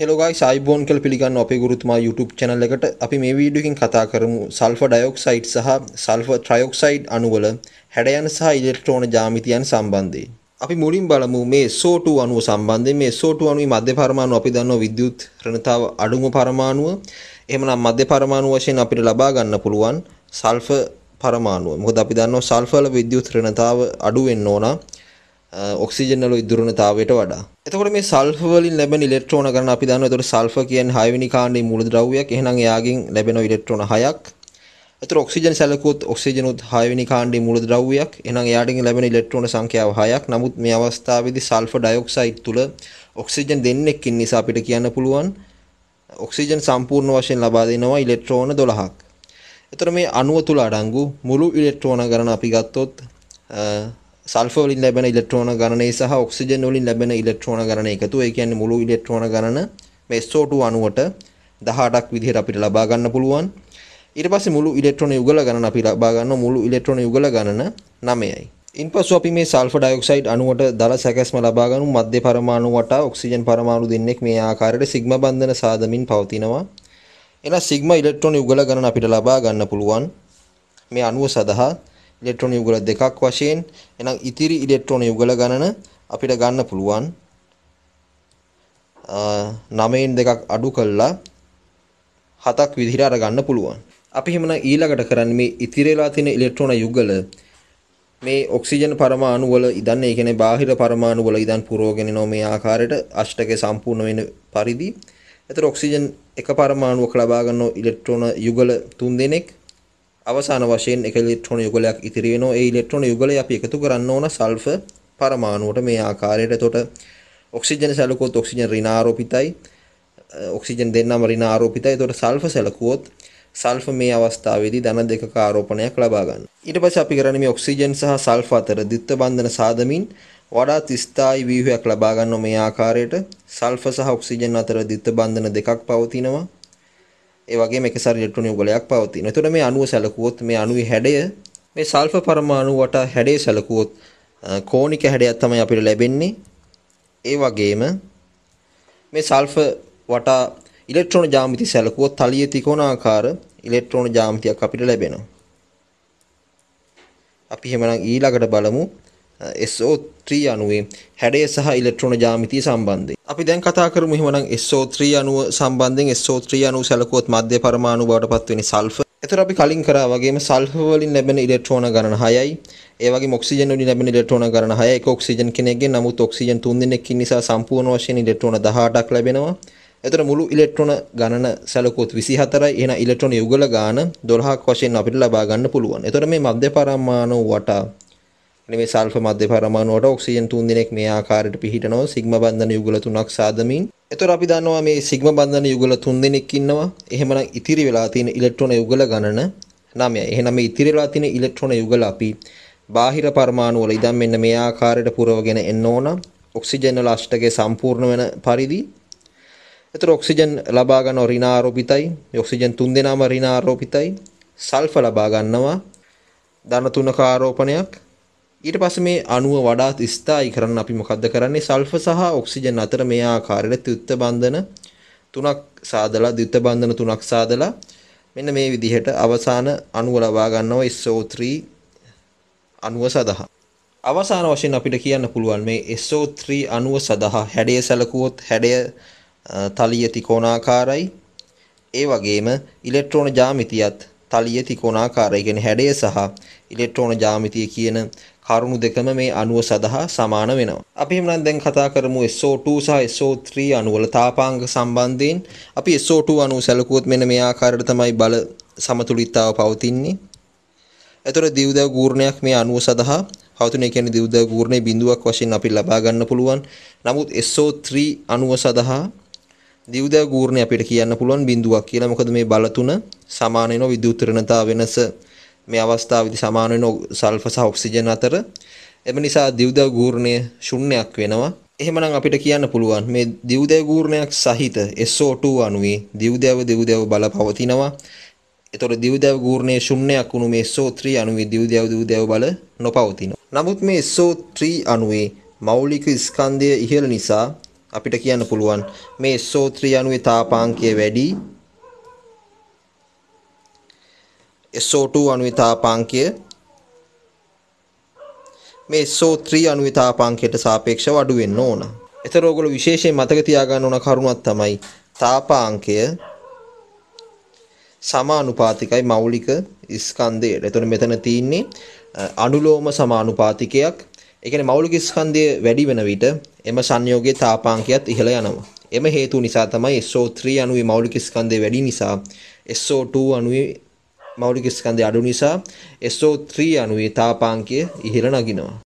හෙලෝගයි සයිබෝන් කල් පිළිගන්න අපේ ගුරුතුමා YouTube channel එකට අපි මේ වීඩියෝ එකෙන් කතා කරමු සල්ෆර් ඩයොක්සයිඩ් සහ සල්ෆර් ට්‍රයොක්සයිඩ් අණුවල හැඩයන සහ ඉලෙක්ට්‍රෝන ජ්‍යාමිතියන් සම්බන්ධයෙන්. අපි මුලින් බලමු මේ SO2 අණුව සම්බන්ධයෙන් මේ SO2 අණුවේ මධ්‍ය පරමාණු අපි දන්නවා විද්‍යුත් ඍණතාව අඩුම පරමාණුව. එහෙමනම් මධ්‍ය පරමාණු වශයෙන් අපිට ලබා ගන්න පුළුවන් සල්ෆර් පරමාණුව. මොකද අපි දන්නවා සල්ෆර් වල විද්‍යුත් ඍණතාව අඩු වෙන්න ඕන. ඔක්සිජන් වල ඉදුරුණතාවයට වඩා. එතකොට මේ සල්ෆර් වලින් ලැබෙන ඉලෙක්ට්‍රෝන ගන්න අපි දන්නවා. එතකොට සල්ෆර් කියන්නේ 6 වෙනි කාණ්ඩයේ මූලද්‍රව්‍යයක්. එහෙනම් එයාගෙන් ලැබෙන ඉලෙක්ට්‍රෝන 6ක්. එතකොට ඔක්සිජන් සැලකුවොත් ඔක්සිජනුත් 6 වෙනි කාණ්ඩයේ මූලද්‍රව්‍යයක්. එහෙනම් එයාටකින් ලැබෙන ඉලෙක්ට්‍රෝන සංඛ්‍යාව 6ක්. නමුත් මේ අවස්ථාවේදී සල්ෆර් ඩයොක්සයිඩ් තුල ඔක්සිජන් දෙන්නෙක් ඉන්න නිසා අපිට කියන්න පුළුවන් ඔක්සිජන් සම්පූර්ණ වශයෙන් ලබා දෙනවා ඉලෙක්ට්‍රෝන 12ක්. එතකොට මේ අණුව තුල අඩංගු මුළු ඉලෙක්ට්‍රෝන ගණන අපි ගත්තොත් සල්ෆර් වලින් ලැබෙන ඉලෙක්ට්‍රෝන ගණනය සහ ඔක්සිජන් වලින් ලැබෙන ඉලෙක්ට්‍රෝන ගණන එකතු. ඒ කියන්නේ මුළු ඉලෙක්ට්‍රෝන ගණන මේ SO2 අණුවට 18ක් විදිහට අපිට ලබා ගන්න පුළුවන්. ඊට පස්සේ මුළු ඉලෙක්ට්‍රෝන යුගල ගණන අපි ලබා ගන්න මුළු ඉලෙක්ට්‍රෝන යුගල ගණන 9යි. ඉන්පසු අපි මේ සල්ෆර් ඩයොක්සයිඩ් අණුවට දල සැකැස්ම ලබා ගනු මධ්‍ය පරමාණු වටා ඔක්සිජන් පරමාණු දෙන්නෙක් මේ ආකාරයට සිග්මා බන්ධන සාදමින් පවතිනවා. එන සිග්මා ඉලෙක්ට්‍රෝන යුගල ගණන අපිට ලබා ගන්න පුළුවන්. මේ අණුව සඳහා ඉලෙක්ට්‍රෝන යුගල දෙකක් වශයෙන් එහෙනම් ඉතිරි ඉලෙක්ට්‍රෝන යුගල ගණන අපිට ගන්න පුළුවන් 9න් දෙකක් අඩු කළා 7ක් විදිහට අර ගන්න පුළුවන්. අපි එහෙනම් ඊළඟට කරන්නේ මේ ඉතිරිලා තියෙන ඉලෙක්ට්‍රෝන යුගල මේ ඔක්සිජන් පරමාණු වල ඉදන් ඒ කියන්නේ බාහිර පරමාණු වල ඉදන් පුරවගෙන යන මේ ආකාරයට අෂ්ටකේ සම්පූර්ණ වෙන පරිදි එතකොට ඔක්සිජන් එක පරමාණුවක ලබා ගන්න ඉලෙක්ට්‍රෝන යුගල තුන් දෙනෙක් අවසාන වශයෙන් එක ඉලෙක්ට්‍රෝන යුගලයක් ඉතිරි වෙනවා. ඒ ඉලෙක්ට්‍රෝන යුගලය අපි එකතු කරන්න ඕන සල්ෆර් පරමාණුවට මේ ආකාරයට. එතකොට ඔක්සිජන් සැලකුවොත් ඔක්සිජන් ඍණාරෝපිතයි. ඔක්සිජන් දෙන්නම ඍණාරෝපිතයි. එතකොට සල්ෆර් සැලකුවොත් සල්ෆර් මේ අවස්ථාවේදී ධන දෙකක ආරෝපණයක් ලබා ගන්නවා. ඊට පස්සේ අපි කරන්නේ මේ ඔක්සිජන් සහ සල්ෆර් අතර ද්විත්ව බන්ධන සාදමින් වඩාත් ස්ථායි ව්‍යුහයක් ලබා ගන්න මේ ආකාරයට සල්ෆර් සහ ඔක්සිජන් අතර ද්විත්ව බන්ධන දෙකක් පවතිනවා. ඒ වගේම එක සැර ඉලෙක්ට්‍රෝන යුගලයක් පවතිනවා. එතකොට මේ අණුව සැලකුවොත් මේ අණුවේ හැඩය මේ සල්ෆර් පරමාණු වට හැඩය සැලකුවොත් කෝනික හැඩයක් තමයි අපිට ලැබෙන්නේ. ඒ වගේම මේ සල්ෆර් වටා ඉලෙක්ට්‍රෝන ජ්‍යාමිති සැලකුවොත් තලිය ත්‍රිකෝණාකාර ඉලෙක්ට්‍රෝන ජ්‍යාමිතියක් අපිට ලැබෙනවා. අපි එහෙමනම් ඊළඟට බලමු SO3 අණුවේ හැඩය සහ ඉලෙක්ට්‍රෝන ජ්‍යාමිතිය සම්බන්ධයෙන්. අපි දැන් කතා කරමු එහෙමනම් SO3 අණුව සම්බන්ධයෙන් SO3 අණුව සැලකුවොත් මධ්‍ය පරමාණු බවට පත්වෙන සල්ෆර්. එතකොට අපි කලින් කරා වගේම සල්ෆර් වලින් ලැබෙන ඉලෙක්ට්‍රෝන ගණන 6යි. ඒ වගේම ඔක්සිජන් වලින් ලැබෙන ඉලෙක්ට්‍රෝන ගණන 6යි. එක ඔක්සිජන් කෙනෙක්ගෙන් නමුත් ඔක්සිජන් 3 දෙනෙක් නිසා සම්පූර්ණ වශයෙන් ඉලෙක්ට්‍රෝන 18ක් ලැබෙනවා. එතන මුළු ඉලෙක්ට්‍රෝන ගණන සැලකුවොත් 24යි. එහෙනම් ඉලෙක්ට්‍රෝන යුගල ගාන 12ක් වශයෙන් අපිට ලබා ගන්න පුළුවන්. එතකොට මේ මධ්‍ය පරමාණු වටා මේ සල්ෆ මධ්‍ය පරමාණුවට ඔක්සිජන් තුන් දෙනෙක් මේ ආකාරයට පිහිටනවා සිග්ම බන්ධන යුගල තුනක් සාදමින්. එතකොට අපි දන්නවා මේ සිග්ම බන්ධන යුගල තුන් දෙනෙක් ඉන්නවා. එහෙමනම් ඉතිරි වෙලා තියෙන ඉලෙක්ට්‍රෝන යුගල ගණන 9යි. එහෙනම් මේ ඉතිරි වෙලා තියෙන ඉලෙක්ට්‍රෝන යුගල අපි බාහිර පරමාණු වල ඉඳන් මෙන්න මේ ආකාරයට පුරවගෙන එන්න ඕන. ඔක්සිජන් වල අෂ්ටකය සම්පූර්ණ වෙන පරිදි එතකොට ඔක්සිජන් ලබා ගන්න ඍණාරෝපිතයි. ඔක්සිජන් තුන් දෙනාම ඍණාරෝපිතයි. සල්ෆ ලබා ගන්නවා ධන තුනක ආරෝපණයක් ඊට පස්සේ මේ අණුව වඩාත් ස්ථායි කරන්න අපි මොකද්ද කරන්නේ සල්ෆර් සහ ඔක්සිජන් අතර මේ ආකාරයට ද්විත්ව බන්ධන තුනක් සාදලා ද්විත්ව බන්ධන තුනක් සාදලා මෙන්න මේ විදිහට අවසාන අණුව ලබා ගන්නවා SO3 අණුව සඳහා අවසාන වශයෙන් අපිට කියන්න පුළුවන් මේ SO3 අණුව සඳහා හැඩය සැලකුවොත් හැඩය තලිය ත්‍රිකෝණාකාරයි ඒ වගේම ඉලෙක්ට්‍රෝන ජ්‍යාමිතියත් තලිය ත්‍රිකෝණාකාරයි කියන්නේ හැඩය සහ ඉලෙක්ට්‍රෝන ජ්‍යාමිතිය කියන කරුණු දෙකම මේ අණුව සඳහා සමාන වෙනවා. අපි එහෙනම් දැන් කතා කරමු SO2 සහ SO3 අණු වල තාපාංග සම්බන්ධයෙන්. අපි SO2 අණුව සැලකුවොත් මෙන්න මේ ආකාරයට තමයි බල සමතුලිතතාව පවතින්නේ. එතකොට දිවුදව ගූර්ණයක් මේ අණුව සඳහා පවතින. ඒ කියන්නේ දිවුදව ගූර්ණේ බිඳුවක් වශයෙන් අපි ලබා ගන්න පුළුවන්. නමුත් SO3 අණුව සඳහා දිවුදව ගූර්ණේ අපිට කියන්න පුළුවන් බිඳුවක් කියලා. මොකද මේ බල තුන සමාන වෙනවා විද්‍යුත් වෙනස මේ අවස්ථාවේදී සමාන වෙන සල්ෆර් සහ ඔක්සිජන් අතර එම නිසා දිව්දව ගූර්ණය ශුන්‍යයක් වෙනවා. එහෙමනම් අපිට කියන්න පුළුවන් මේ දිව්දව ගූර්ණයක් සහිත SO2 අණුවේ දිව්දව දිව්දව බල පවතිනවා. එතකොට දිව්දව ගූර්ණයේ ශුන්‍යයක් වුණු මේ SO3 අණුවේ දිව්දව දිව්දව බල නොපවතිනවා. නමුත් මේ SO3 අණුවේ මෞලික ස්කන්ධය ඉහළ නිසා අපිට කියන්න පුළුවන් මේ SO3 අණුවේ තාපාංකය වැඩි SO2 අණුවිතාපාංකය මේ SO3 අණුවිතාපාංකයට සාපේක්ෂව අඩු වෙන්න ඕන. ඒතර ඔයගොල්ලෝ විශේෂයෙන් මතක තියාගන්න ඕන කරුණක් තමයි තාපාංකය සමානුපාතිකයි මৌলিක ස්කන්ධයට. එතකොට මෙතන තියෙන්නේ අනුලෝම සමානුපාතිකයක්. ඒ කියන්නේ මෞලික ස්කන්ධය වැඩි වෙන විට එම සංයෝගයේ තාපාංකයත් ඉහළ යනවා. එම හේතුව නිසා තමයි SO3 අණුවේ මෞලික ස්කන්ධය වැඩි නිසා SO2 අණුවේ මෞලික ස්කන්ධය අඩු නිසා SO3 අණුවේ තාපාංකය ඉහළ නගිනවා.